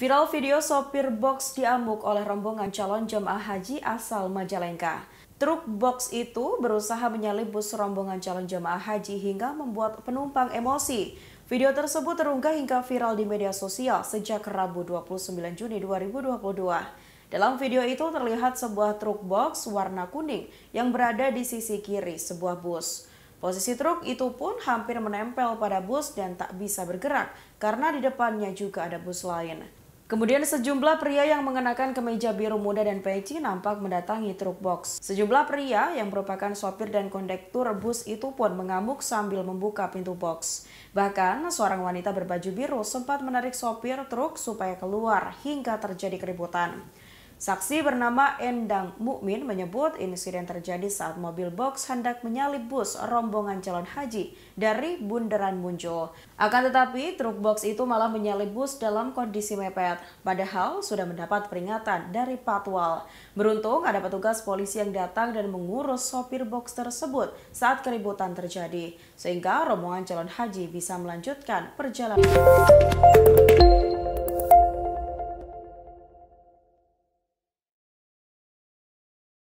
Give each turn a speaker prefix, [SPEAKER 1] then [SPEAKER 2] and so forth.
[SPEAKER 1] Viral video sopir box diamuk oleh rombongan calon jemaah haji asal Majalengka. Truk box itu berusaha menyalip bus rombongan calon jemaah haji hingga membuat penumpang emosi. Video tersebut terunggah hingga viral di media sosial sejak Rabu 29 Juni 2022. Dalam video itu terlihat sebuah truk box warna kuning yang berada di sisi kiri sebuah bus. Posisi truk itu pun hampir menempel pada bus dan tak bisa bergerak karena di depannya juga ada bus lain. Kemudian sejumlah pria yang mengenakan kemeja biru muda dan peci nampak mendatangi truk box. Sejumlah pria yang merupakan sopir dan kondektur bus itu pun mengamuk sambil membuka pintu box. Bahkan seorang wanita berbaju biru sempat menarik sopir truk supaya keluar hingga terjadi keributan. Saksi bernama Endang Mukmin menyebut insiden terjadi saat mobil box hendak menyalip bus rombongan calon haji dari Bundaran Muncul. Akan tetapi, truk box itu malah menyalip bus dalam kondisi mepet, padahal sudah mendapat peringatan dari patwal. Beruntung ada petugas polisi yang datang dan mengurus sopir box tersebut saat keributan terjadi, sehingga rombongan calon haji bisa melanjutkan perjalanan.